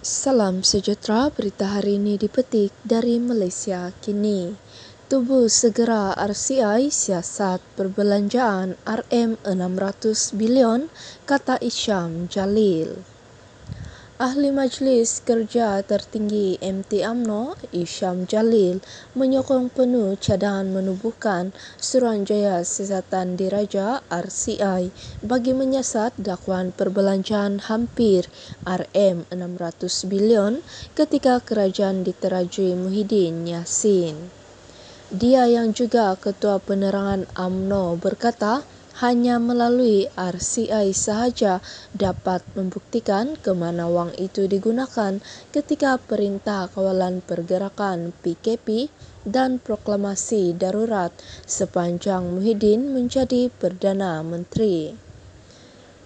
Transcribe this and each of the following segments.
Salam sejahtera, berita hari ini dipetik dari Malaysia kini. Tubuh segera RCI siasat perbelanjaan RM600 bilion, kata Isham Jalil. Ahli Majlis Kerja Tertinggi MT AMNO Isham Jalil menyokong penuh cadangan menubuhkan Suruhanjaya Sesatan Diraja RCI bagi menyiasat dakwaan perbelanjaan hampir RM600 bilion ketika kerajaan diteraju Muhyiddin Yassin. Dia yang juga Ketua Penerangan AMNO berkata, hanya melalui RCI sahaja dapat membuktikan kemana wang itu digunakan ketika perintah kawalan pergerakan PKP dan proklamasi darurat sepanjang Muhyiddin menjadi Perdana Menteri.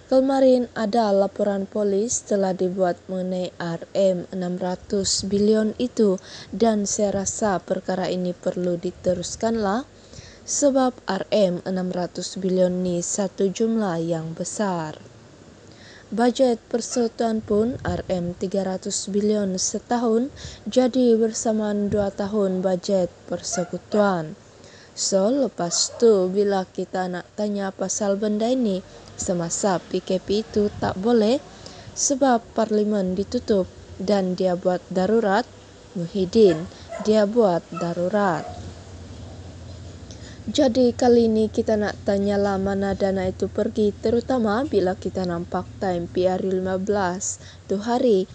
Kemarin ada laporan polis telah dibuat mengenai RM600 bilion itu dan saya rasa perkara ini perlu diteruskanlah sebab RM600 bilion ni satu jumlah yang besar. Bajet persatuan pun RM300 bilion setahun jadi bersamaan dua tahun bajet persekutuan. So, lepas tu bila kita nak tanya pasal benda ini, semasa PKP itu tak boleh sebab parlimen ditutup dan dia buat darurat, Muhyiddin dia buat darurat. Jadi kali ini kita nak tanya lama dana itu pergi terutama bila kita nampak time PR15 tu hari.